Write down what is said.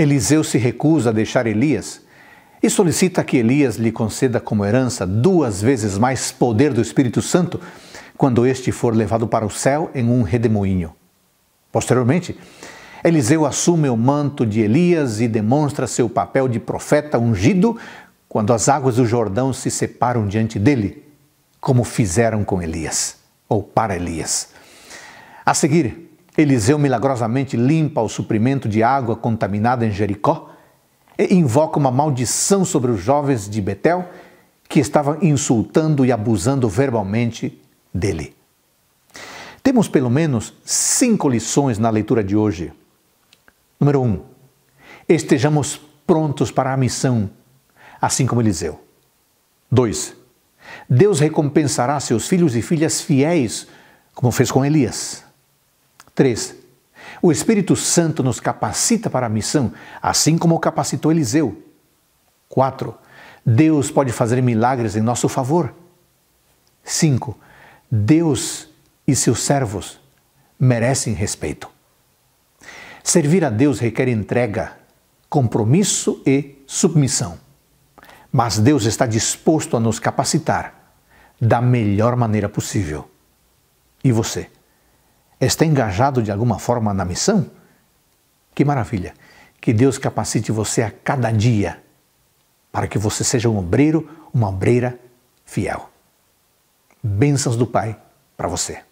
Eliseu se recusa a deixar Elias e solicita que Elias lhe conceda como herança duas vezes mais poder do Espírito Santo quando este for levado para o céu em um redemoinho. Posteriormente, Eliseu assume o manto de Elias e demonstra seu papel de profeta ungido quando as águas do Jordão se separam diante dele, como fizeram com Elias, ou para Elias. A seguir, Eliseu milagrosamente limpa o suprimento de água contaminada em Jericó e invoca uma maldição sobre os jovens de Betel que estavam insultando e abusando verbalmente dele. Temos pelo menos cinco lições na leitura de hoje. Número um, estejamos prontos para a missão, assim como Eliseu. 2. Deus recompensará seus filhos e filhas fiéis, como fez com Elias. 3. O Espírito Santo nos capacita para a missão, assim como capacitou Eliseu. 4. Deus pode fazer milagres em nosso favor. 5. Deus e seus servos merecem respeito. Servir a Deus requer entrega, compromisso e submissão. Mas Deus está disposto a nos capacitar da melhor maneira possível. E você? está engajado de alguma forma na missão? Que maravilha! Que Deus capacite você a cada dia para que você seja um obreiro, uma obreira fiel. Bênçãos do Pai para você.